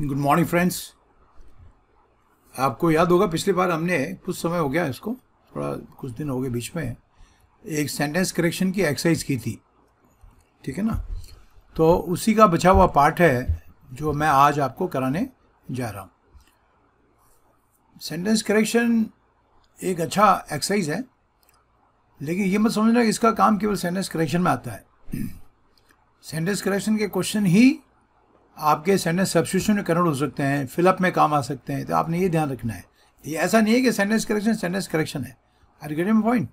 Good morning friends आपको याद होगा पिछली बार हमने कुछ समय हो गया इसको थोड़ा कुछ दिन हो गए बीच में एक सेंटेंस करेक्शन की एक्सरसाइज की थी ठीक है ना तो उसी का बचा हुआ पार्ट है जो मैं आज आपको कराने जा रहा हूँ सेंटेंस करेक्शन एक अच्छा एक्सरसाइज है लेकिन ये मत समझना इसका काम केवल सेंटेंस करेक्शन में आता है सेंटेंस करेक्शन के क्वेश्चन ही आपके सेंटेंस सब्सिट्यूशन कन्वर्ट हो सकते हैं फिलअप में काम आ सकते हैं तो आपने ये ध्यान रखना है ये ऐसा नहीं है कि सेंटेंस करेक्शन सेंटेंस करेक्शन है आर गेट एम पॉइंट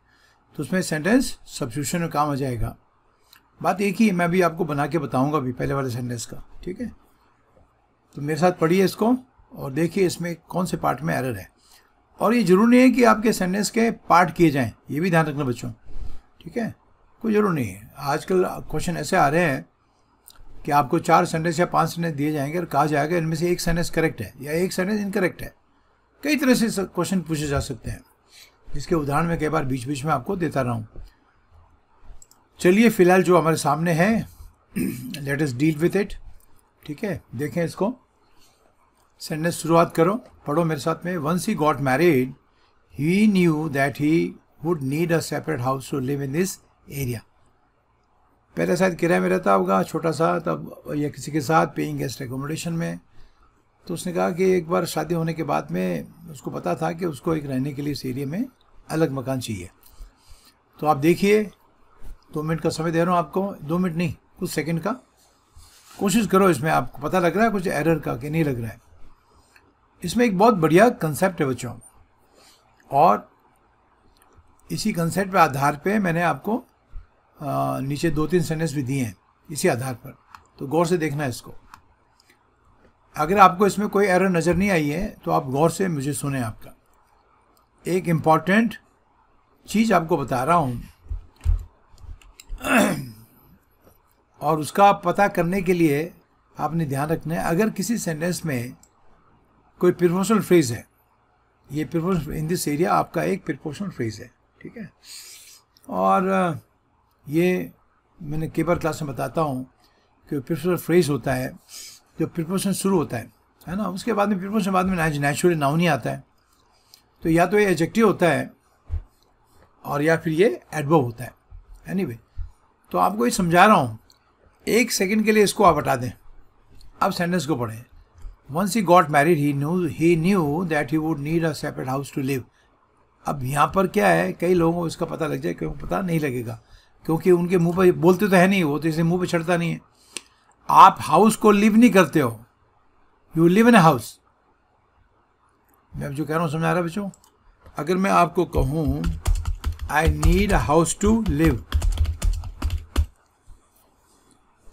तो उसमें सेंटेंस सब्सिट्यूशन में काम आ जाएगा बात एक ही है मैं भी आपको बना के बताऊंगा अभी पहले वाले सेंटेंस का ठीक है तो मेरे साथ पढ़िए इसको और देखिए इसमें कौन से पार्ट में एरर है और ये जरूरी नहीं है कि आपके सेंटेंस के पार्ट किए जाएं ये भी ध्यान रखना बच्चों ठीक है कोई जरूर नहीं है आजकल क्वेश्चन ऐसे आ रहे हैं कि आपको चार सेंटेंस या पांच सेंटेंस दिए जाएंगे और कहा जाएगा इनमें से एक सेंटेंस करेक्ट है या एक सेंटेंस इनकरेक्ट है कई तरह से क्वेश्चन पूछे जा सकते हैं जिसके उदाहरण में कई बार बीच बीच में आपको देता रहा हूँ चलिए फिलहाल जो हमारे सामने है let's deal with it ठीक है देखें इसको सेंटेंस शुरुआत करो पढ़ो मेरे साथ में once he got married he knew that he would need a separate house to live in this area पहले शायद किराए में रहता होगा छोटा सा तब या किसी के साथ पेइंग गेस्ट एकोमोडेशन में तो उसने कहा कि एक बार शादी होने के बाद में उसको पता था कि उसको एक रहने के लिए इस एरिए में अलग मकान चाहिए तो आप देखिए दो मिनट का समय दे रहा हूँ आपको दो मिनट नहीं कुछ सेकंड का कोशिश करो इसमें आपको पता लग रहा है कुछ एरर का कि नहीं लग रहा है इसमें एक बहुत बढ़िया कंसेप्ट है बच्चों और इसी कंसेप्ट आधार पर मैंने आपको नीचे दो तीन सेंटेंस भी दिए हैं इसी आधार पर तो गौर से देखना है इसको अगर आपको इसमें कोई एरर नज़र नहीं आई है तो आप गौर से मुझे सुने आपका एक इम्पॉर्टेंट चीज़ आपको बता रहा हूँ और उसका पता करने के लिए आपने ध्यान रखना है अगर किसी सेंटेंस में कोई प्रिपोशनल फ्रेज है ये प्रिपोशनल इन दिस एरिया आपका एक प्रिपोशनल फ्रेज है ठीक है और ये मैंने कई बार क्लास में बताता हूँ कि प्रिपोजिशन फ्रेज होता है जो प्रिपोजिशन शुरू होता है है ना उसके बाद में प्रिपोजिशन बाद में नेचुरली नाउन ही आता है तो या तो ये एजेक्टिव होता है और या फिर ये एडवर्ब होता है एनी anyway, तो आपको ये समझा रहा हूँ एक सेकंड के लिए इसको आप हटा दें आप सेंटेंस को पढ़ें once he got married he knew he knew that he would need a separate house to live अब यहाँ पर क्या है कई लोगों को इसका पता लग जाए क्यों पता नहीं लगेगा क्योंकि उनके मुंह पर बोलते तो है नहीं वो तो इसे मुंह पर चढ़ता नहीं है आप हाउस को लिव नहीं करते हो यू लिव इन हाउस मैं जो कह रहा हूँ समझ आ रहा है बच्चों अगर मैं आपको कहूँ I need a house to live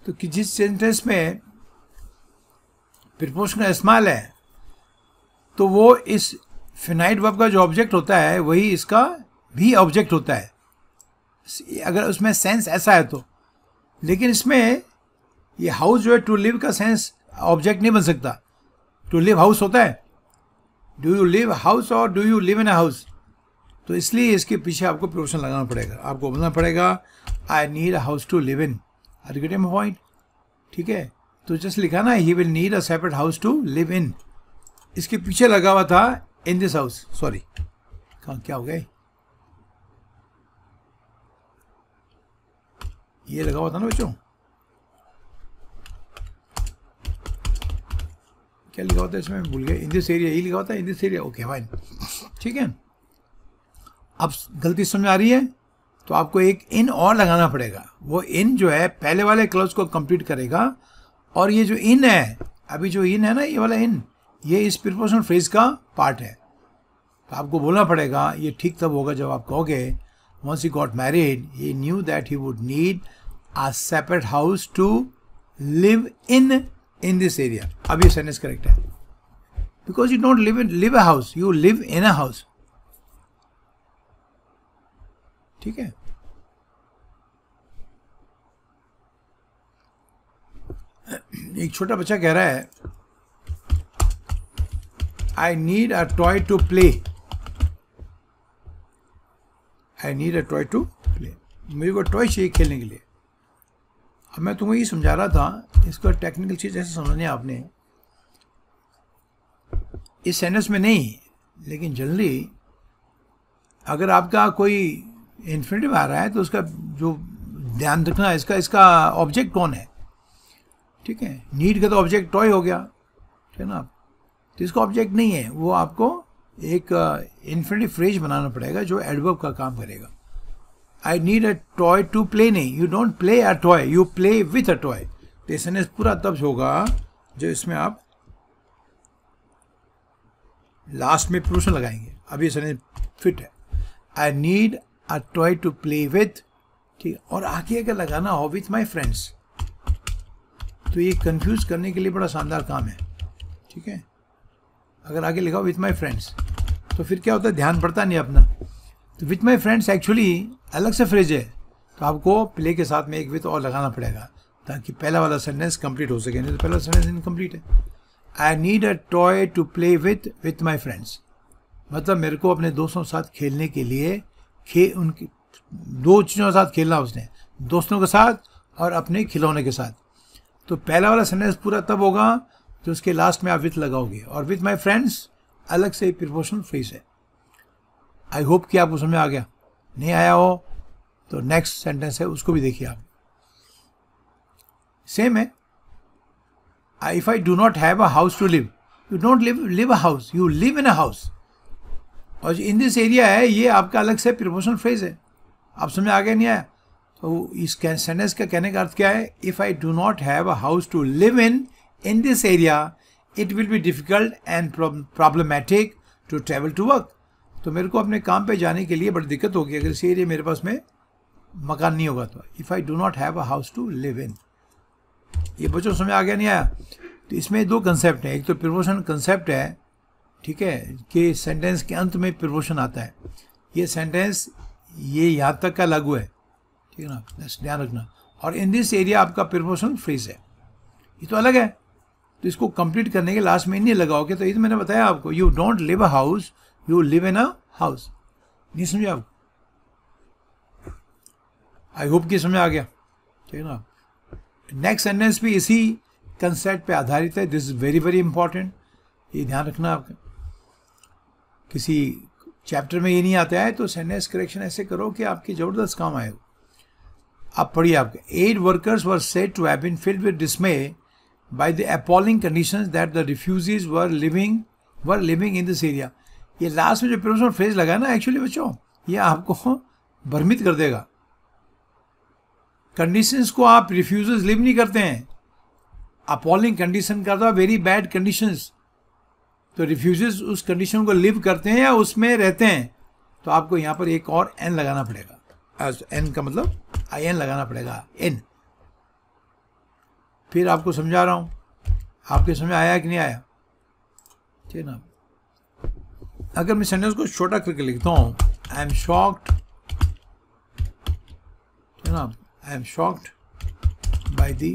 तो कि जिस सेंटेंस में प्रिपोशनल स्मॉल है तो वो इस फिनाइट वर्ब का जो ऑब्जेक्ट होता है वही इसका भी ऑब्जेक्ट होता है अगर उसमें सेंस ऐसा है तो लेकिन इसमें ये हाउस जो है टू लिव का सेंस ऑब्जेक्ट नहीं बन सकता टू लिव हाउस होता है डू यू लिव हाउस और do you live in a house तो इसलिए इसके पीछे आपको प्रोशन लगाना पड़ेगा आपको बोलना पड़ेगा I need a house to live in are get point ठीक है तो जस्ट लिखा ना he will need a separate house to live in इसके पीछे लगा हुआ था इन दिस हाउस सॉरी क्या हो गया ये लगा हुआ था ना बच्चों क्या लिखा होता है इसमें भूल गया इंदिस एरिया ये लिखा होता है इंदिस एरिया ओके फाइन ठीक है अब गलती समझ आ रही है तो आपको एक इन और लगाना पड़ेगा वो इन जो है पहले वाले क्लोज को कंप्लीट करेगा और ये जो इन है अभी जो इन है ना ये वाला इन ये इस प्रिपोर्शन फ्रेज का पार्ट है तो आपको बोलना पड़ेगा ये ठीक तब होगा जब आप कहोगे once he got married, he knew that he would need a separate house to live in in this area. Abhi sentence correct hai. Because you don't live in live a house, you live in a house. theek hai एक छोटा बच्चा कह रहा है I need a toy to play I need a toy to play मेरे को toy चाहिए खेलने के लिए अब मैं तुम्हें ये समझा रहा था इसका टेक्निकल चीज़ ऐसे समझने आपने इस सेंटेंस में नहीं लेकिन जल्दी अगर आपका कोई इन्फिनेटिव आ रहा है तो उसका जो ध्यान रखना है इसका इसका ऑब्जेक्ट कौन है ठीक है नीड का तो ऑब्जेक्ट टॉय हो गया ठीक है ना तो इसका ऑब्जेक्ट नहीं है वो आपको एक इन्फिनिटिव uh, फ्रेज बनाना पड़ेगा जो एडवर्ब का काम करेगा I need a toy to play नहीं you don't play a toy you play with a toy तो एस पूरा तब्ज होगा जो इसमें आप लास्ट में प्रोशन लगाएंगे अभी एस फिट है I need a toy to play with ठीक और आगे अगर लगाना हो विथ माई फ्रेंड्स तो ये कंफ्यूज करने के लिए बड़ा शानदार काम है ठीक है अगर आगे लिखा विथ माई फ्रेंड्स तो फिर क्या होता है ध्यान पड़ता नहीं अपना तो विथ माई फ्रेंड्स एक्चुअली अलग से फ्रेज है तो आपको प्ले के साथ में एक विथ और लगाना पड़ेगा ताकि पहला वाला सेंटेंस कंप्लीट हो सके नहीं तो पहला सेंटेंस इनकम्प्लीट है I need a toy to play with with my friends मतलब मेरे को अपने दोस्तों के साथ खेलने के लिए खे उनकी दो चीज़ों के साथ खेलना उसने दोस्तों के साथ और अपने खिलौने के साथ तो पहला वाला सेंटेंस पूरा तब होगा तो उसके लास्ट में आप विथ लगाओगे और विथ माई फ्रेंड्स अलग से प्रिपोर्शनल फ्रेज है आई होप कि आपको समझ आ गया नहीं आया हो तो नेक्स्ट सेंटेंस है उसको भी देखिए आप सेम है if I do not have a house to live you don't live live a house you live in a house और इन दिस एरिया है ये आपका अलग से प्रिपोर्शनल फ्रेज है आप समझ आ गया नहीं आया तो इस सेंटेंस का कहने का अर्थ क्या है if I do not have a house to live in In this area, it will be difficult and problematic to travel to work. तो मेरे को अपने काम पे जाने के लिए बड़ी दिक्कत होगी अगर इस एरिया मेरे पास में मकान नहीं होगा तो if I do not have a house to live in ये बच्चों समझ आ गया नहीं आया तो इसमें दो कंसेप्ट हैं एक तो प्रमोशन कंसेप्ट है ठीक है कि सेंटेंस के अंत में प्रमोशन आता है ये सेंटेंस ये यहाँ तक का लागू है ठीक है ना ध्यान रखना और इन दिस एरिया आपका प्रमोशन फ्रीज है ये तो अलग है तो इसको कंप्लीट करने के लास्ट में नहीं लगाओगे तो ये तो मैंने बताया आपको you don't live a house you live in a house नहीं समझे आप आई होप कि समझ आ गया ठीक है ना नेक्स्ट सेंटेंस भी इसी कंसेप्ट पे आधारित है this is very very important ये ध्यान रखना आपका किसी चैप्टर में ये नहीं आता है तो सेंटेंस करेक्शन ऐसे करो कि आपके ज़बरदस्त काम आए आप पढ़िए आपके aid workers were said to have been filled with dismay by the appalling conditions that the refugees were living were living in this area ये लास्ट में जो प्रोफेशनल फ्रेज लगा ना एक्चुअली बच्चों ये आपको भ्रमित कर देगा कंडीशंस को आप रिफ्यूजर्स लिव नहीं करते हैं अपॉलिंग कंडीशन करता है वेरी बैड कंडीशंस तो रिफ्यूजेस तो उस कंडीशन को लिव करते हैं या उसमें रहते हैं तो आपको यहाँ पर एक और एन लगाना पड़ेगा एन का मतलब आई एन लगाना पड़ेगा एन फिर आपको समझा रहा हूँ आपके समझ आया कि नहीं आया ठीक ना अगर मैं सेंटेंस को छोटा करके लिखता हूँ आई एम शॉक्ड ठीक ना I am shocked by the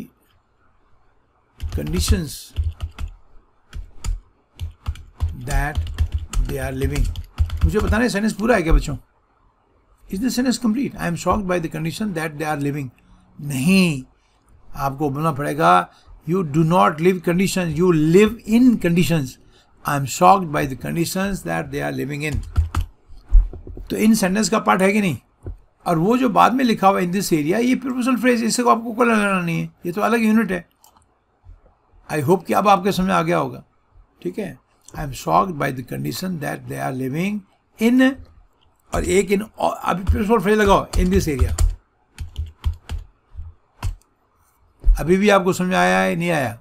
conditions that they are living मुझे बताना है सेंटेंस पूरा है क्या बच्चों is the sentence complete I am shocked by the condition that they are living नहीं आपको बोलना पड़ेगा you do not live condition you live in condition I am shocked by the condition that they are living in तो इन sentence का part है कि नहीं और वो जो बाद में लिखा हुआ इन दिस एरिया ये प्रपोजल फ्रेज इससे को तो आपको कोई लगाना नहीं है ये तो अलग यूनिट है आई होप कि अब आपके समय आ गया होगा ठीक है I am shocked by the condition that they are living in और एक इन अभी प्रिंसिपल फ्रेज लगाओ इन दिस एरिया अभी भी आपको समझ आया है नहीं आया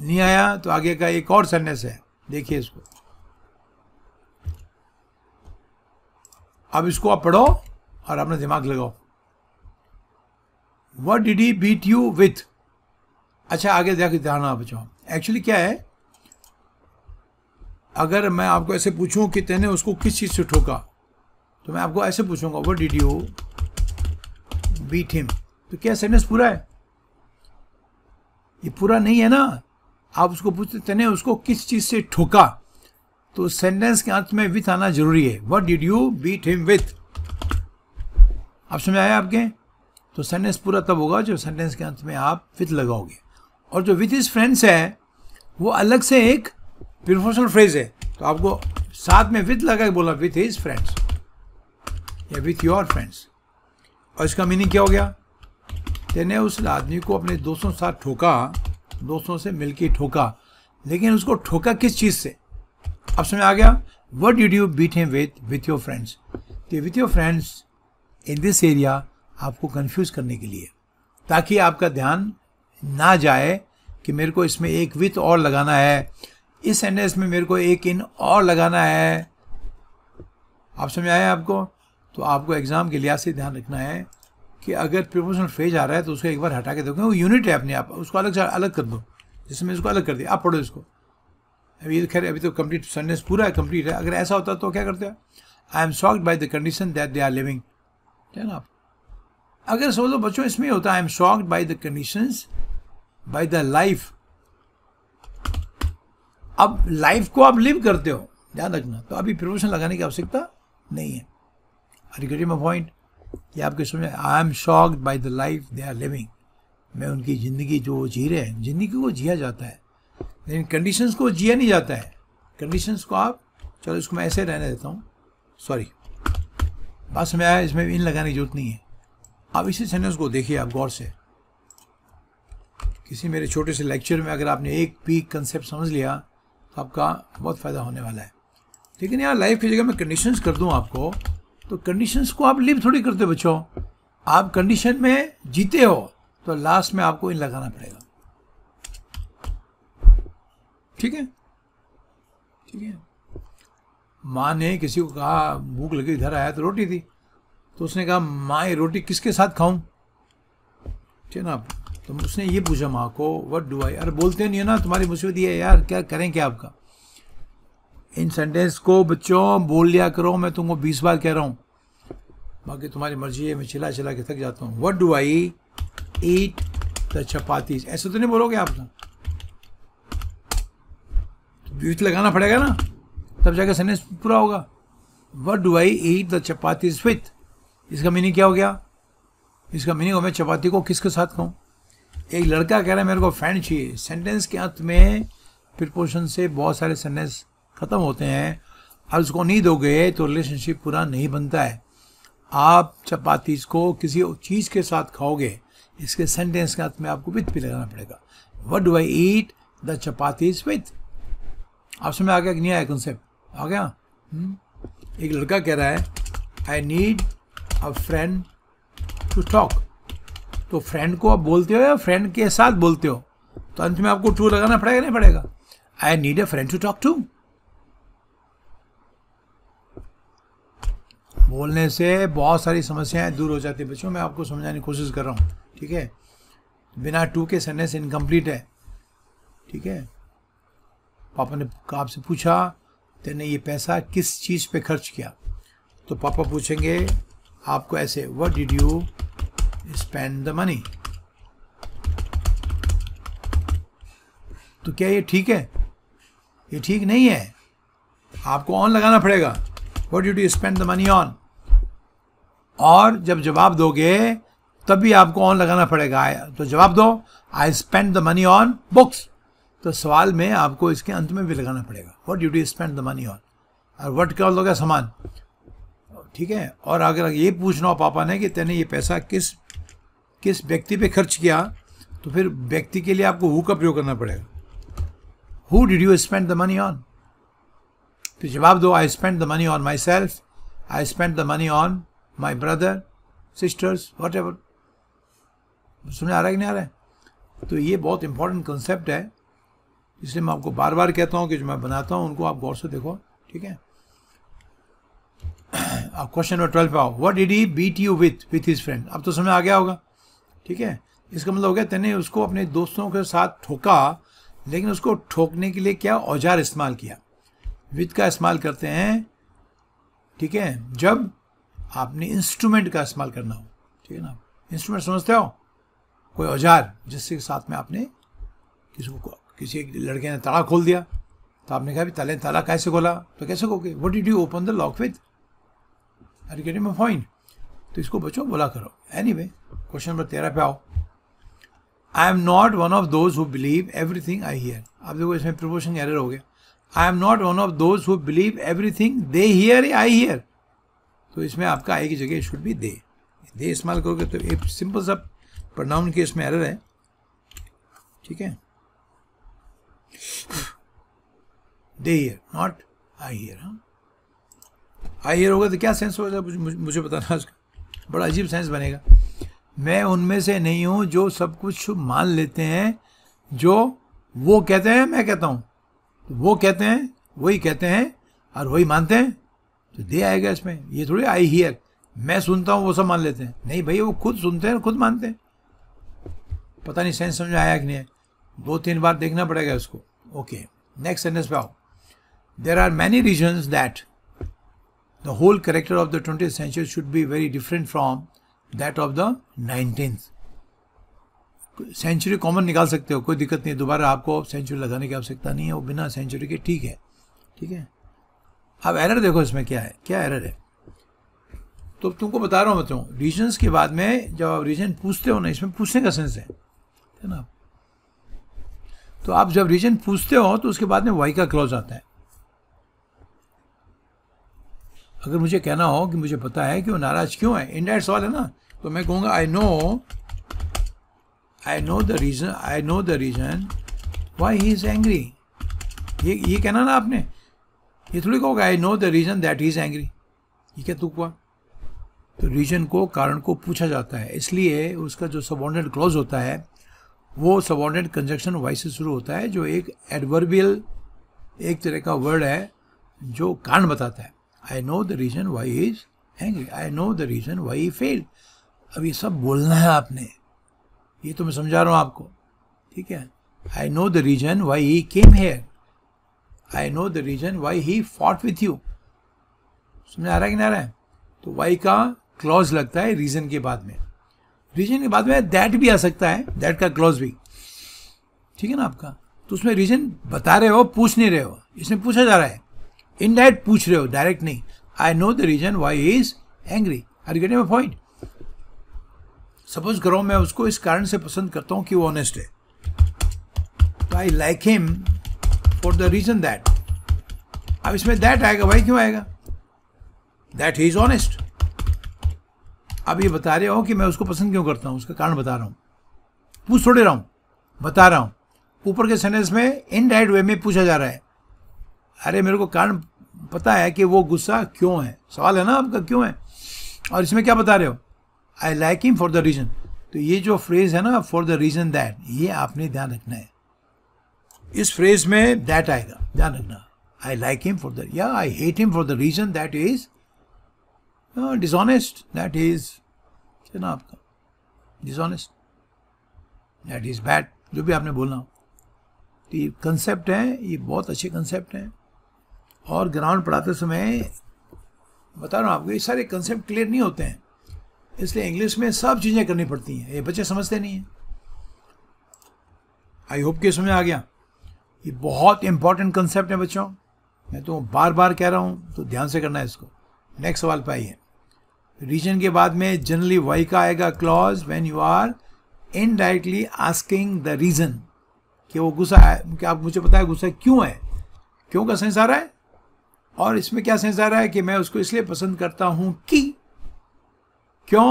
नहीं आया तो आगे का एक और सन्यास है देखिए इसको अब इसको आप पढ़ो और अपना दिमाग लगाओ what did he beat you with अच्छा आगे जाके ध्यान आप बचाओ एक्चुअली क्या है अगर मैं आपको ऐसे पूछूं कि तेने उसको किस चीज़ से ठोका तो मैं आपको ऐसे पूछूंगा what did you beat him तो क्या सेंटेंस पूरा है ये पूरा नहीं है ना आप उसको पूछते तने उसको किस चीज़ से ठोका तो सेंटेंस के अंत में विथ आना जरूरी है what did you beat him with आप समझ आया आपके तो सेंटेंस पूरा तब होगा जो सेंटेंस के अंत में आप विथ लगाओगे और जो विथ इज फ्रेंड्स है वो अलग से एक प्रिफोशनल फ्रेज है तो आपको साथ में विथ लगा के बोला विथ हिज फ्रेंड्स या विथ योर फ्रेंड्स और इसका मीनिंग क्या हो गया तेने उस आदमी को अपने दोस्तों साथ ठोका दोस्तों से मिलके ठोका लेकिन उसको ठोका किस चीज़ से अब समझ आ गया what did you beat him with with your friends तो with your friends in this area आपको कन्फ्यूज करने के लिए ताकि आपका ध्यान ना जाए कि मेरे को इसमें एक विथ और लगाना है इस सेंटेंस में मेरे को एक इन और लगाना है आप समझ आए आपको तो आपको एग्ज़ाम के लिहाज से ध्यान रखना है कि अगर प्रोपोर्शनल फेज आ रहा है तो उसको एक बार हटा के दोगे वो यूनिट है अपने आप उसको अलग से अलग कर दो जैसे मैं इसको अलग कर दिया आप पढ़ो इसको अभी खैर अभी तो कंप्लीट सन्नेस पूरा है कंप्लीट है अगर ऐसा होता तो क्या करते हैं I am shocked by the condition that they are living है ना आप अगर सोचो बच्चों इसमें होता है I am shocked by the condition by the life अब लाइफ को आप लिव करते हो ध्यान रखना तो अभी प्रमोशन लगाने की आवश्यकता नहीं है आर पॉइंट ये आपके समझ I am shocked by the life they are living मैं उनकी ज़िंदगी जो वो जी रहे हैं ज़िंदगी को जिया जाता है लेकिन कंडीशंस को जिया नहीं जाता है कंडीशंस को आप चलो इसको मैं ऐसे रहने देता हूँ सॉरी बात समझ आया इसमें इन लगाने की जरूरत नहीं है आप इसी सेंटेंस को देखिए आप गौर से किसी मेरे छोटे से लेक्चर में अगर आपने एक भी कंसेप्ट समझ लिया तो आपका बहुत फ़ायदा होने वाला है लेकिन यार लाइफ की जगह मैं कंडीशंस कर दूँ आपको तो कंडीशंस को आप लिव थोड़ी करते बच्चों आप कंडीशन में जीते हो तो लास्ट में आपको इन लगाना पड़ेगा ठीक है ठीक है माँ ने किसी को कहा भूख लगी घर आया तो रोटी थी तो उसने कहा माँ ये रोटी किसके साथ खाऊं ठीक है ना तो उसने ये पूछा माँ को व्हाट डू आई अरे बोलते नहीं है ना तुम्हारी मुसीबत ये है यार क्या करें क्या आपका इन सेंटेंस को बच्चों बोल लिया करो मैं तुमको बीस बार कह रहा हूँ बाकी तुम्हारी मर्जी है मैं चिल्ला चिल्ला के थक जाता हूँ what do I eat the chapatis ऐसे तो नहीं बोलोगे आप बीच तो? लगाना पड़ेगा ना तब जाकर सेंटेंस पूरा होगा what do I eat the chapatis with इसका मीनिंग क्या हो गया इसका मीनिंग हो मैं चपाती को किसके साथ खाऊँ एक लड़का कह रहा है मेरे को फ्रेंड चाहिए सेंटेंस के अंत में प्रिपोर्शन से बहुत सारे सेंटेंस खत्म होते हैं और उसको नहीं दोगे तो रिलेशनशिप पूरा नहीं बनता है आप चपाती को किसी चीज़ के साथ खाओगे इसके सेंटेंस के अंत में आपको विथ भी लगाना पड़ेगा what do I eat the chapatis with आप समय आ गया नहीं आया कॉन्सेप्ट आ गया हम्म। एक लड़का कह रहा है I need a friend to talk तो फ्रेंड को आप बोलते हो या फ्रेंड के साथ बोलते हो तो अंत में आपको टू लगाना पड़ेगा नहीं पड़ेगा I need a friend to talk to बोलने से बहुत सारी समस्याएं दूर हो जाती है बच्चों मैं आपको समझाने की कोशिश कर रहा हूँ ठीक है बिना टू के सेंटेंस इनकम्प्लीट है ठीक है पापा ने आपसे पूछा तेने ये पैसा किस चीज़ पे खर्च किया तो पापा पूछेंगे आपको ऐसे what did you spend the money तो क्या ये ठीक है ये ठीक नहीं है आपको ऑन लगाना पड़ेगा what you do spend the money on और जब जवाब दोगे तभी आपको ऑन लगाना पड़ेगा तो जवाब दो I spend the money on books तो सवाल में आपको इसके अंत में भी लगाना पड़ेगा what you do spend the money on और वट कर लोगे सामान ठीक है और अगर ये पूछना हो पापा ने कि तेने ये पैसा किस किस व्यक्ति पे खर्च किया तो फिर व्यक्ति के लिए आपको हु का प्रयोग करना पड़ेगा who did you spend the money on तो जवाब दो I spend the money on myself I spend the money on my brother sisters whatever समझ आ रहा है कि नहीं आ रहा है तो ये बहुत इंपॉर्टेंट कंसेप्ट है इसलिए मैं आपको बार बार कहता हूँ कि जो मैं बनाता हूँ उनको आप गौर से देखो ठीक है अब क्वेश्चन नंबर ट्वेल्व आओ what did he beat you with with his friend अब तो समय आ गया होगा ठीक है इसका मतलब हो गया तेने उसको अपने दोस्तों के साथ ठोका लेकिन उसको ठोकने के लिए क्या औजार इस्तेमाल किया विद का इस्तेमाल करते हैं ठीक है जब आपने इंस्ट्रूमेंट का इस्तेमाल करना हो ठीक है ना इंस्ट्रूमेंट समझते हो कोई औजार जिसके साथ में आपने किसी को किसी एक लड़के ने ताला खोल दिया तो आपने कहा ताले ताला कैसे खोला तो कैसे खोगे what did you open the lock with are you getting तो इसको बचो बोला करो एनी वे क्वेश्चन नंबर तेरह पे आओ I am not one of those who believe thing I hear आप देखो इसमें प्रिपोशन एरर हो गया I am not one of those who believe everything they hear I hear तो इसमें आपका आई की जगह शुड बी दे दे इस्तेमाल करोगे तो एक सिंपल सा प्रोनाउन के इसमें एरर है ठीक है they hear not I hear हाँ आई हियर होगा तो क्या सेंस होगा मुझे बताना उसका बड़ा अजीब सेंस बनेगा मैं उनमें से नहीं हूँ जो सब कुछ मान लेते हैं जो वो कहते हैं मैं कहता हूँ वो कहते हैं वही कहते हैं और वही मानते हैं तो दे आएगा इसमें ये थोड़ी आई हियर मैं सुनता हूँ वो सब मान लेते हैं नहीं भाई वो खुद सुनते हैं खुद मानते हैं पता नहीं सेंस समझ आया कि नहीं दो तीन बार देखना पड़ेगा उसको ओके नेक्स्ट सेंटेंस पे आओ there are many reason that the whole character of the twenty century should be very different from that of the nineteenth century common निकाल सकते हो कोई दिक्कत नहीं है दोबारा आपको सेंचुरी लगाने की आवश्यकता नहीं है वो बिना सेंचुरी के ठीक है ठीक है अब एरर देखो इसमें क्या है क्या एरर है तो तुमको बता रहा हूँ बताऊँ रीजन्स के बाद में जब आप रीजन पूछते हो ना इसमें पूछने का सेंस है है ना तो आप जब रीजन पूछते हो तो उसके बाद में वाई का क्लॉज आता है अगर मुझे कहना हो कि मुझे पता है कि वो नाराज क्यों है इंडेट्स सवाल है ना तो मैं कहूँगा I know I know the reason I know the reason why he is angry ये ये कहना ना आपने ये थोड़ी कहोगे I know the reason that he is angry ये क्या तुक हुआ तो रीजन को कारण को पूछा जाता है इसलिए उसका जो सबॉर्डिनेट क्लॉज होता है वो सबॉर्डिनेट कंजक्शन वाई से शुरू होता है जो एक एडवर्बियल एक तरह का वर्ड है जो कारण बताता है I know the reason why is angry I know the reason why fail अब ये सब बोलना है आपने ये तो मैं समझा रहा हूँ आपको ठीक है I know the reason why he came here I know the reason why he fought with you समझ आ रहा है कि ना रहा है तो वाई का क्लॉज लगता है रीजन के बाद में रीजन के बाद में दैट भी आ सकता है दैट का क्लॉज भी ठीक है ना आपका तो उसमें रीजन बता रहे हो पूछ नहीं रहे हो इसमें पूछा जा रहा है इनडायरेक्ट पूछ रहे हो डायरेक्ट नहीं I know the reason why is angry are getting my point suppose करो मैं उसको इस कारण से पसंद करता हूँ कि वो ऑनेस्ट है तो I like him for the reason that अब इसमें दैट आएगा भाई क्यों आएगा दैट ही इज ऑनेस्ट अब ये बता रहे हो कि मैं उसको पसंद क्यों करता हूँ उसका कारण बता रहा हूँ पूछ थोड़े रहा हूँ बता रहा हूँ ऊपर के सेंटेंस में इनडायरेक्ट वे में पूछा जा रहा है अरे मेरे को कारण पता है कि वो गुस्सा क्यों है सवाल है ना आपका क्यों है और इसमें क्या बता रहे हो I like him for the reason तो ये जो फ्रेज है ना फॉर द रीजन दैट ये आपने ध्यान रखना है इस फ्रेज में दैट आएगा ध्यान रखना I like him for the या I hate him for the reason that is dishonest that is ना आपका डिसऑनेस्ट दैट इज बैड जो भी आपने बोलना हो तो ये कंसेप्ट है ये बहुत अच्छे कंसेप्ट हैं और ग्राउंड पढ़ाते समय बता रहा हूँ आपको ये सारे कंसेप्ट क्लियर नहीं होते हैं इसलिए इंग्लिश में सब चीज़ें करनी पड़ती हैं ये बच्चे समझते नहीं हैं आई होप कि समय आ गया ये बहुत इंपॉर्टेंट कंसेप्ट है बच्चों मैं तो बार बार कह रहा हूँ तो ध्यान से करना है इसको नेक्स्ट सवाल पाई आइए रीजन के बाद में जनरली वाई का आएगा clause when you are indirectly asking the reason कि वो गुस्सा है कि आप मुझे पता है गुस्सा क्यों है क्यों का सेंस आ रहा है और इसमें क्या सेंस आ रहा है कि मैं उसको इसलिए पसंद करता हूँ कि क्यों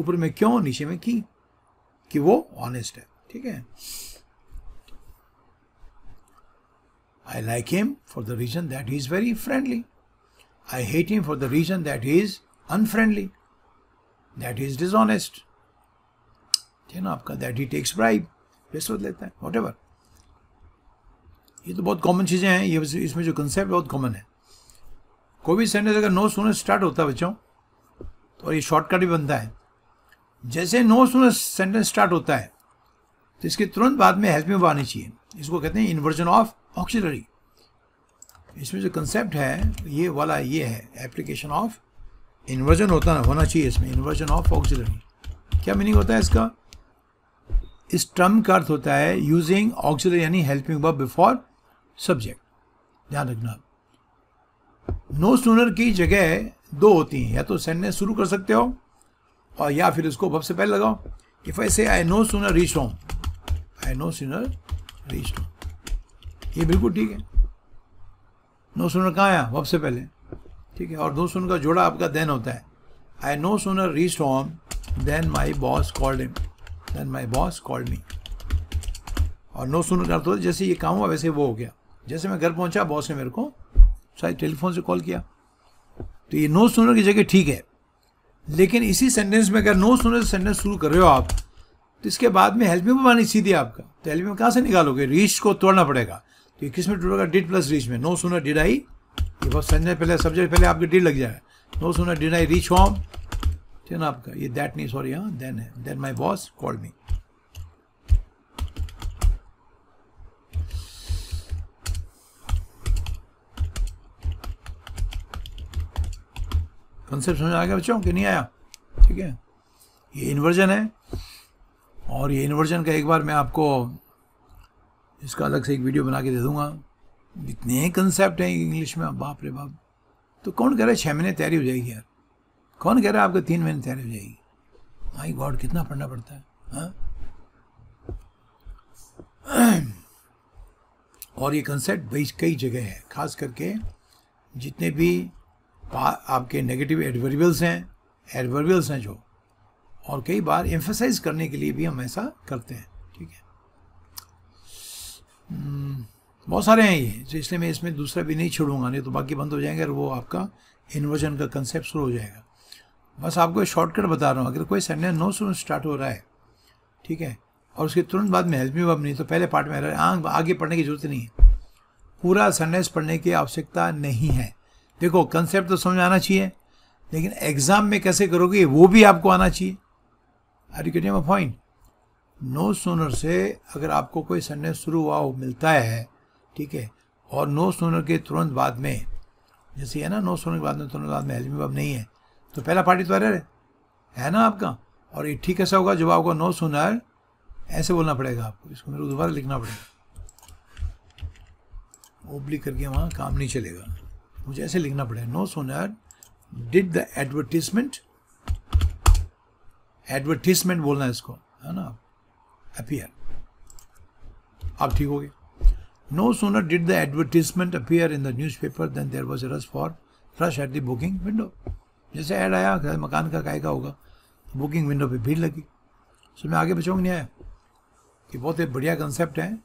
ऊपर में क्यों नीचे में की कि वो ऑनेस्ट है ठीक है I like him for the reason that is very friendly I hate him for the reason that is unfriendly that is dishonest ठीक है ना आपका दैट ही टेक्स ब्राइब रिश्वत लेता है वॉट एवर ये तो बहुत कॉमन चीज़ें हैं ये इसमें जो कंसेप्ट बहुत कॉमन है कोई भी सेंटर अगर नो सुनर स्टार्ट होता है बच्चों और ये शॉर्टकट भी बनता है जैसे नो सुनो सेंटेंस स्टार्ट होता है तो इसके तुरंत बाद में हेल्प में वो आनी चाहिए इसको कहते हैं इन्वर्जन ऑफ ऑक्सीलरी इसमें जो कंसेप्ट है ये वाला ये है एप्लीकेशन ऑफ इन्वर्जन होता ना होना चाहिए इसमें इन्वर्जन ऑफ ऑक्सीलरी क्या मीनिंग होता है इसका इस टर्म का अर्थ होता है यूजिंग ऑक्सीलरी यानी हेल्पिंग वर्ब बिफोर सब्जेक्ट ध्यान रखना नो सुनर की जगह दो होती हैं या तो सेंटेंस शुरू कर सकते हो और या फिर उसको भव से पहले लगाओ if I say I no sooner reach home I no sooner reach home ये बिल्कुल ठीक है नो सुनर कहाँ आया वब से पहले ठीक है और दो सुन का जोड़ा आपका देन होता है I no sooner reach home then my boss called him then my boss called me और नो सुनर का अर्थ मतलब होता जैसे ये काम हुआ वैसे वो हो गया जैसे मैं घर पहुंचा बॉस ने मेरे को शायद टेलीफोन से कॉल किया तो ये नो सुनर की जगह ठीक है लेकिन इसी सेंटेंस में अगर नो सुनर सेंटेंस शुरू कर रहे हो आप तो इसके बाद में हेल्पिंग में मानी सीधी आपका तो हेल्पिंग में कहाँ से निकालोगे रीच को तोड़ना पड़ेगा तो ये किस में टूटेगा डिड प्लस रीच में नो सुनर डिड आई ये बहुत संजय पहले सब्जेक्ट पहले आपके डिड लग जाएगा no sooner did I reach home ठीक है ना आपका ये दैट नहीं सॉरी हाँ देन है then my boss call me concept समझ आ गया बच्चों कि नहीं आया ठीक है ये इन्वर्जन है और ये इन्वर्जन का एक बार मैं आपको इसका अलग से एक वीडियो बना के दे दूंगा इतने कंसेप्ट हैं इंग्लिश में बाप रे बाप तो कौन कह रहा है छः महीने तैयारी हो जाएगी यार कौन कह रहा है आपको तीन महीने तैयारी हो जाएगी माई गॉड कितना पढ़ना पड़ता है हा? और ये कंसेप्ट कई जगह है खास करके जितने भी आपके नेगेटिव एडवर्बल्स हैं एडवर्बल्स हैं जो और कई बार एम्फोसाइज करने के लिए भी हम ऐसा करते हैं ठीक है hmm, बहुत सारे हैं ये तो इसलिए मैं इसमें दूसरा भी नहीं छोड़ूंगा नहीं तो बाकी बंद हो जाएंगे और वो आपका इन्वर्जन का कंसेप्ट शुरू हो जाएगा बस आपको शॉर्टकट बता रहा हूँ अगर कोई सेंटेंस नो सुन स्टार्ट हो रहा है ठीक है और उसके तुरंत बाद में हेल्प मी नहीं तो पहले पार्ट में आगे पढ़ने की जरूरत नहीं है पूरा सेंटेंस पढ़ने की आवश्यकता नहीं है देखो कंसेप्ट तो समझ आना चाहिए लेकिन एग्जाम में कैसे करोगे वो भी आपको आना चाहिए are you getting point no sooner से अगर आपको कोई सेंटेंस शुरू हुआ हो मिलता है ठीक है और नो सोनर के तुरंत बाद में जैसे है ना नो सोनर के बाद में तुरंत बाद में हेलमी बब नहीं है तो पहला पार्टी तो अरे है ना आपका और ये ठीक ऐसा होगा जब आपको नो सोनर ऐसे बोलना पड़ेगा आपको इसको मेरे को दोबारा लिखना पड़ेगा ओबली करके वहाँ काम नहीं चलेगा मुझे ऐसे लिखना पड़ेगा no sooner did the advertisement advertisement बोलना है इसको है ना अपियर आप ठीक हो गए no sooner did the advertisement appear in the news paper than there was rush for rush at the booking window जैसे ऐड आया मकान का काय का होगा तो बुकिंग विंडो पे भीड़ लगी सो मैं आगे बचाऊंग नहीं आया कि बहुत ही बढ़िया कंसेप्ट है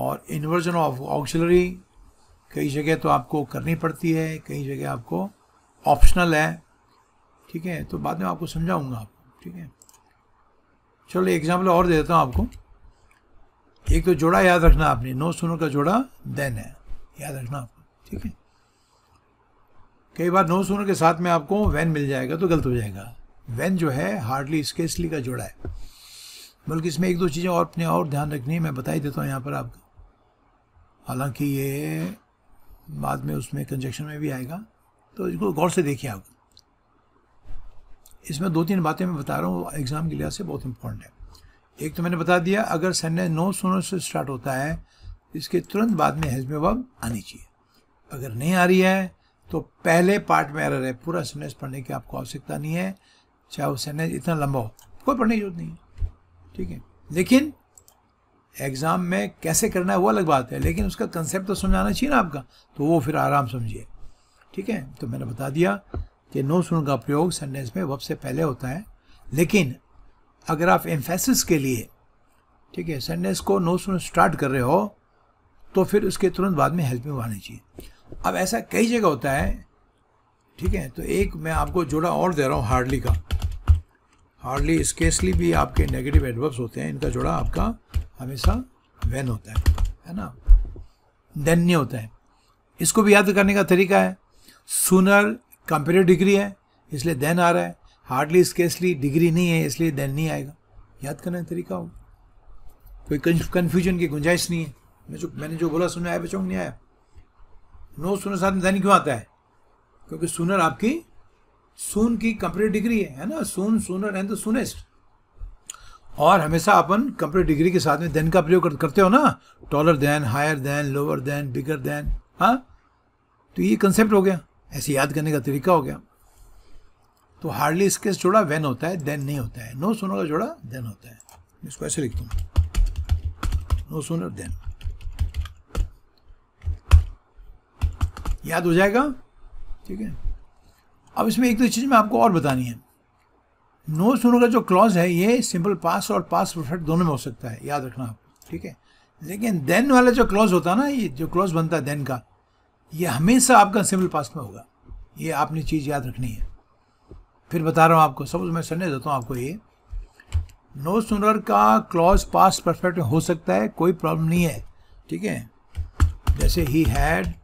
और इन्वर्जन ऑफ ऑक्सिलरी कई जगह तो आपको करनी पड़ती है कई जगह आपको ऑप्शनल है ठीक है तो बाद में आपको समझाऊंगा आपको ठीक है चलो एग्जाम्पल और दे देता हूँ आपको एक तो जोड़ा याद रखना आपने नौ सुनो का जोड़ा देन है याद रखना आपको ठीक है कई बार नौ सुनो के साथ में आपको वैन मिल जाएगा तो गलत हो जाएगा वैन जो है हार्डली स्केसली का जोड़ा है बल्कि इसमें एक दो चीज़ें और अपने और ध्यान रखनी है मैं बता ही देता हूँ यहाँ पर आपको हालांकि ये बाद में उसमें कंजक्शन में भी आएगा तो इसको गौर से देखिए आप इसमें दो तीन बातें मैं बता रहा हूँ एग्ज़ाम के लिहाज से बहुत इंपॉर्टेंट है एक तो मैंने बता दिया अगर सेंटेंस नौ सुनो से स्टार्ट होता है इसके तुरंत बाद में हेज में वर्ब आनी चाहिए अगर नहीं आ रही है तो पहले पार्ट में एरर है पूरा सेंटेंस पढ़ने की आपको आवश्यकता नहीं है चाहे वो सेंटेंस इतना लंबा हो कोई पढ़ने की जरूरत नहीं है ठीक है लेकिन एग्ज़ाम में कैसे करना है वो अलग बात है लेकिन उसका कंसेप्ट तो समझाना चाहिए ना आपका तो वो फिर आराम समझिए ठीक है तो मैंने बता दिया कि नो सुन का प्रयोग सेंटेंस में वब से पहले होता है लेकिन अगर आप एम्फेसिस के लिए ठीक है सेंटेंस को नो सुन स्टार्ट कर रहे हो तो फिर उसके तुरंत बाद में हेल्पिंग आनी चाहिए अब ऐसा कई जगह होता है ठीक है तो एक मैं आपको जोड़ा और दे रहा हूँ हार्डली का हार्डली स्केसली भी आपके नेगेटिव एडवर्ब्स होते हैं इनका जोड़ा आपका हमेशा वैन होता है है ना धन्य होता है इसको भी याद करने का तरीका है सुनर कंपेरिव डिग्री है इसलिए देन आ रहा है हार्डली स्केसली डिग्री नहीं है इसलिए देन नहीं आएगा याद करने का तरीका हो कोई कन्फ्यूजन की गुंजाइश नहीं है मैं जो मैंने जो बोला सुना आया बचों नहीं आया नो सुनर साथ में धैन क्यों आता है क्योंकि सुनर आपकी सोन की कंप्लीट डिग्री है है ना सोन सोनर एंड द तो सोनेस्ट और हमेशा अपन कंप्लीट डिग्री के साथ में देन का प्रयोग करते हो ना taller than higher than lower than bigger than हाँ तो ये कंसेप्ट हो गया ऐसे याद करने का तरीका हो गया तो हार्डली इसके जोड़ा वेन होता है देन नहीं होता है नो सोनर का जोड़ा देन होता है इसको ऐसे लिखता हूँ नो सोनर देन याद हो जाएगा ठीक है अब इसमें एक दो चीज़ मैं आपको और बतानी है नो सुनो का जो क्लॉज है ये सिंपल पास और पास परफेक्ट दोनों में हो सकता है याद रखना आप ठीक है लेकिन देन वाला जो क्लॉज होता है ना ये जो क्लॉज बनता है देन का ये हमेशा आपका सिंपल पास में होगा ये आपने चीज़ याद रखनी है फिर बता रहा हूँ आपको सपोज मैं सुनने देता हूँ आपको ये नो सुनर का क्लॉज पास परफेक्ट हो सकता है कोई प्रॉब्लम नहीं है ठीक है जैसे ही had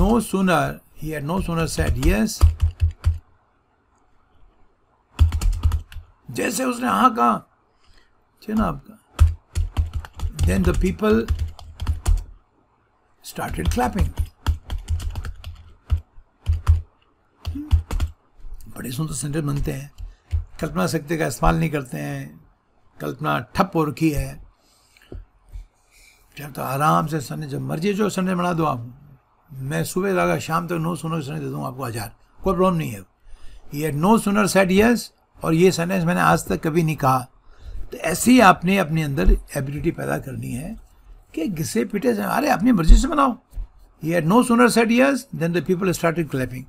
no sooner he had no sooner said yes जैसे उसने हाँ कहा जनाब का than the people started clapping बड़े सुंदर सेंटेंस बनते हैं कल्पना शक्ति का इस्तेमाल नहीं करते हैं कल्पना ठप हो रखी है जब तो आराम से सन्ने जब मर्जी जो सन्ने बना दो आप मैं सुबह लगा शाम तक नो सुनर सुने दे दूँ आपको हजार कोई प्रॉब्लम नहीं है ये नो सुनर सेट यस और ये सेंटेंस मैंने आज तक कभी नहीं कहा तो ऐसे ही आपने अपने अंदर एबिलिटी पैदा करनी है कि घिसे पिटे से अरे अपनी मर्जी से बनाओ ये no sooner said yes than the people started clapping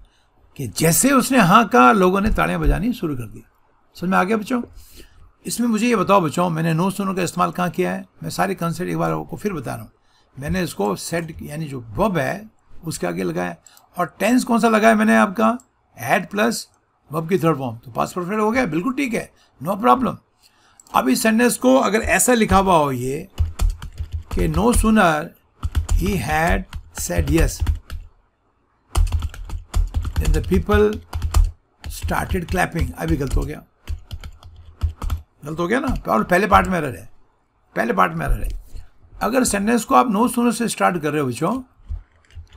कि जैसे उसने हाँ कहा लोगों ने तालियां बजानी शुरू कर दी समझ में आ गया बच्चों इसमें मुझे ये बताओ बच्चों मैंने नो सुनर का इस्तेमाल कहाँ किया है मैं सारे कंसेप्ट एक बार आपको फिर बता रहा हूँ मैंने इसको सेट यानी जो वब है उसके आगे लगाया और टेंस कौन सा लगाया मैंने आपका हैड प्लस वब की थर्ड फॉर्म तो पास परफेक्ट हो गया बिल्कुल ठीक है नो प्रॉब्लम अब इस सेंटेंस को अगर ऐसा लिखा हुआ हो ये कि no sooner he had said yes the people started clapping अभी गलत हो गया गलत हो गया ना और पहले पार्ट में एरर है पहले पार्ट में एरर है अगर सेंटेंस को आप नो सुनर से स्टार्ट कर रहे हो बच्चों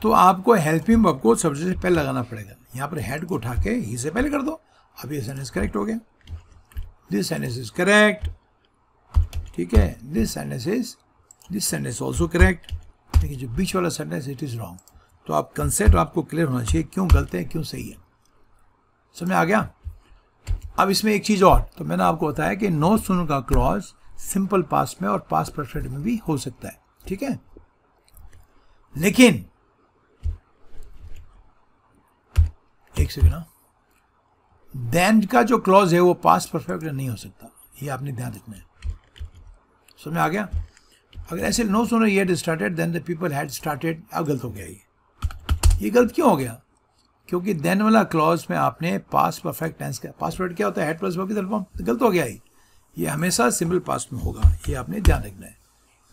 तो आपको हेल्पिंग वर्ब को सब्जेक्ट से पहले लगाना पड़ेगा यहाँ पर हेड को उठा के ही से पहले कर दो अब ये सेंटेंस करेक्ट हो गया दिस सेंटेंस इज करेक्ट ठीक है this sentence is this sentence also correct लेकिन जो बीच वाला सेंटेंस इट इज़ रॉन्ग तो आप कंसेप्ट आपको क्लियर होना चाहिए क्यों गलत है क्यों सही है समझ आ गया अब इसमें एक चीज़ और तो मैंने आपको बताया कि नो सुन का क्लॉज सिंपल पास में और पास परफेक्ट में भी हो सकता है ठीक है लेकिन एक सेकेंड देन हाँ। का जो क्लॉज है वो पास परफेक्ट नहीं हो सकता ये आपने ध्यान रखना है समझ आ गया अगर ऐसे नो सोनर ये started than the people had started अब गलत हो गया ये ये गलत क्यों हो गया क्योंकि देन वाला क्लॉज में आपने पास परफेक्ट टेंस का पास परफेक्ट क्या होता है हेड प्लस वर्ब की तरफ गलत हो गया ये ये हमेशा सिंपल पास्ट में होगा ये आपने ध्यान रखना है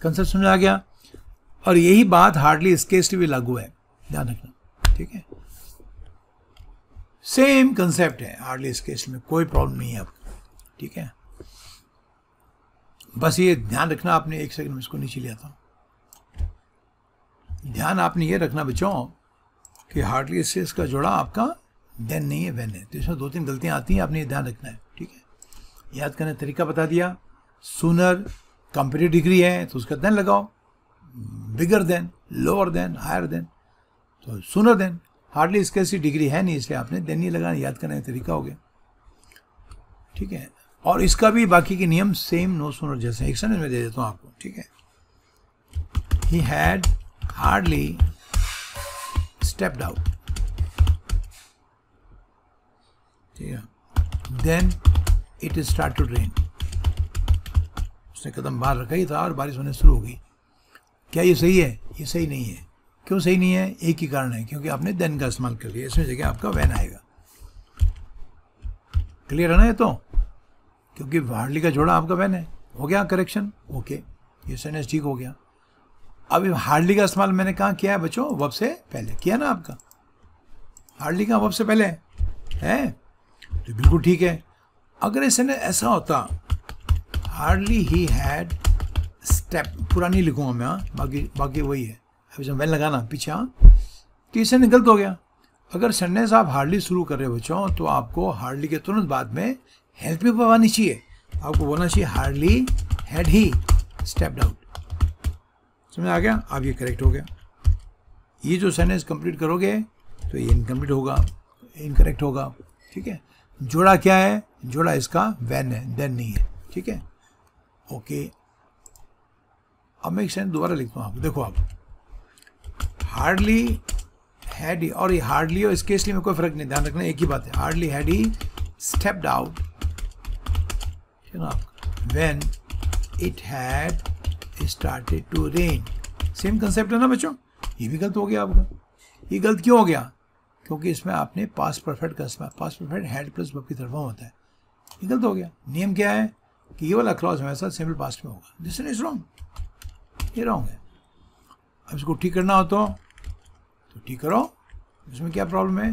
कंसेप्ट समझ आ गया और यही बात हार्डली इस केस भी लागू है ध्यान रखना ठीक है सेम कंसेप्ट है हार्डली केस में कोई प्रॉब्लम नहीं है आपको ठीक है बस ये ध्यान रखना आपने एक सेकंड में इसको नीचे लिया था ध्यान आपने ये रखना बच्चों कि हार्डली इससे इसका जोड़ा आपका देन नहीं है वैन है तो इसमें दो तीन गलतियां आती हैं आपने ये ध्यान रखना है ठीक है याद करने तरीका बता दिया सुनर कंपनी डिग्री है तो उसका देन लगाओ bigger than lower than higher than तो सुनर देन हार्डली इसके ऐसी डिग्री है नहीं इसलिए आपने देन ही लगाना याद करने का तरीका हो गया ठीक है और इसका भी बाकी के नियम सेम नो सुनो जैसे एक समझ में दे देता हूँ आपको ठीक है he had hardly step out ठीक है than it is start to rain उसने कदम बाहर रखा ही था और बारिश होने शुरू हो गई क्या ये सही है ये सही नहीं है क्यों सही नहीं है एक ही कारण है क्योंकि आपने देन का इस्तेमाल कर लिया इसमें जगह आपका वैन आएगा क्लियर है ना ये तो क्योंकि हार्डली का जोड़ा आपका वैन है हो गया करेक्शन ओके ये सेंटेंस ठीक हो गया अब हार्डली का इस्तेमाल मैंने कहा किया है बच्चों वब से पहले किया ना आपका हार्डली का वब से पहले है तो बिल्कुल ठीक है अगर इस ऐसा होता हार्डली ही हैड स्टेप पुरानी लिखूंगा हाँ? मैं बाकी बाकी वही है अभी जब वैन लगाना पीछे हाँ तो इससे गलत हो गया अगर से आप हार्डली शुरू कर रहे हो बच्चों तो आपको हार्डली के तुरंत बाद में हेल्थ भी पवानी चाहिए आपको बोलना चाहिए hardly had he stepped out समझ आ गया आप ये करेक्ट हो गया ये जो सेंटेंस कंप्लीट करोगे तो ये इनकम्प्लीट होगा इनकरेक्ट होगा ठीक है जोड़ा क्या है जोड़ा इसका वैन है देन नहीं है ठीक है ओके अब मैं एक सेंटेंस दोबारा लिखता हूँ आप देखो आप हार्डली हैडी और ये हार्डली और इसके इसलिए में कोई फर्क नहीं ध्यान रखना एक ही बात है हार्डली हैडी स्टेप्ड आउट ठीक ना when it had started to rain same concept है ना बच्चों ये भी गलत हो गया आपका ये गलत क्यों हो गया क्योंकि इसमें आपने पास परफेक्ट का past perfect had plus verb की तरफ होता है ये गलत हो गया नियम क्या है कि ये वाला क्लॉज हमेशा सिंपल पास में होगा दिस इज रॉन्ग ये रॉन्ग है अब इसको ठीक करना हो तो तो ठीक करो इसमें क्या प्रॉब्लम है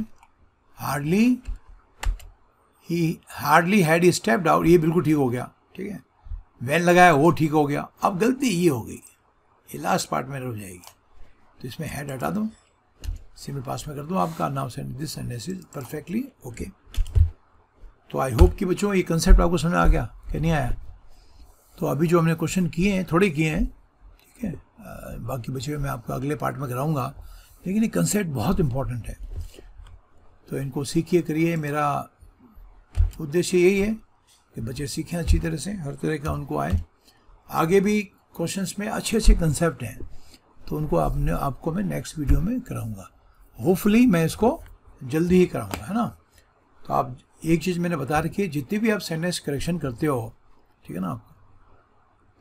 hardly he hardly had he stepped out ये बिल्कुल ठीक हो गया ठीक है वैन लगाया वो ठीक हो गया अब गलती ये हो गई ये लास्ट पार्ट में हो जाएगी तो इसमें हैड हटा दो सिंपल पास में कर दो आपका now send this sentence is perfectly okay तो आई होप कि बच्चों ये कंसेप्ट आपको समझ आ गया कि नहीं आया तो अभी जो हमने क्वेश्चन किए हैं थोड़े किए हैं ठीक है बाकी बचे मैं आपको अगले पार्ट में कराऊंगा लेकिन ये कंसेप्ट बहुत इम्पोर्टेंट है तो इनको सीखिए करिए मेरा उद्देश्य यही है कि बच्चे सीखें अच्छी तरह से हर तरह का उनको आए आगे भी क्वेश्चंस में अच्छे अच्छे कंसेप्ट हैं तो उनको आपने आपको मैं नेक्स्ट वीडियो में कराऊंगा होपफुली मैं इसको जल्दी ही कराऊंगा है ना तो आप एक चीज़ मैंने बता रखी है जितनी भी आप सेंटेंस करेक्शन करते हो ठीक है ना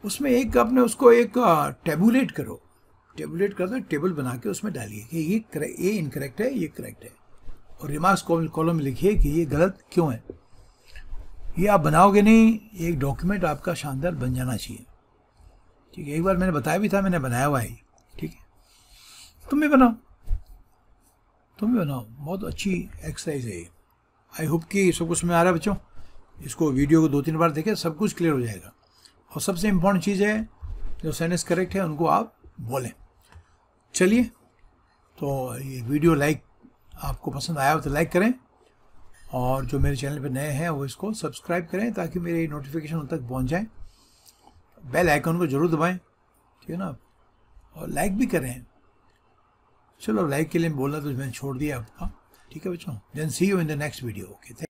उसमें एक आपने उसको एक टेबुलेट करो टेबलेट कर दो टेबल बना के उसमें डालिए कि ये ये इनकरेक्ट है ये करेक्ट है और रिमार्क्स कॉलम में लिखिए कि ये गलत क्यों है ये आप बनाओगे नहीं एक डॉक्यूमेंट आपका शानदार बन जाना चाहिए ठीक है एक बार मैंने बताया भी था मैंने बनाया हुआ है ठीक है तुम भी बनाओ तुम भी बनाओ बहुत अच्छी एक्सरसाइज है ये आई होप कि सब कुछ में आ रहा है बच्चों इसको वीडियो को दो तीन बार देखें सब कुछ क्लियर हो जाएगा और सबसे इम्पोर्टेंट चीज़ है जो सेंटेंस करेक्ट है उनको आप बोलें चलिए तो ये वीडियो लाइक आपको पसंद आया हो तो लाइक करें और जो मेरे चैनल पर नए हैं वो इसको सब्सक्राइब करें ताकि मेरे नोटिफिकेशन उन तक पहुंच जाएँ बेल आइकन को जरूर दबाएं ठीक है ना और लाइक भी करें चलो लाइक के लिए बोलना तो मैंने छोड़ दिया आपका ठीक है बच्चों then see you in the next video okay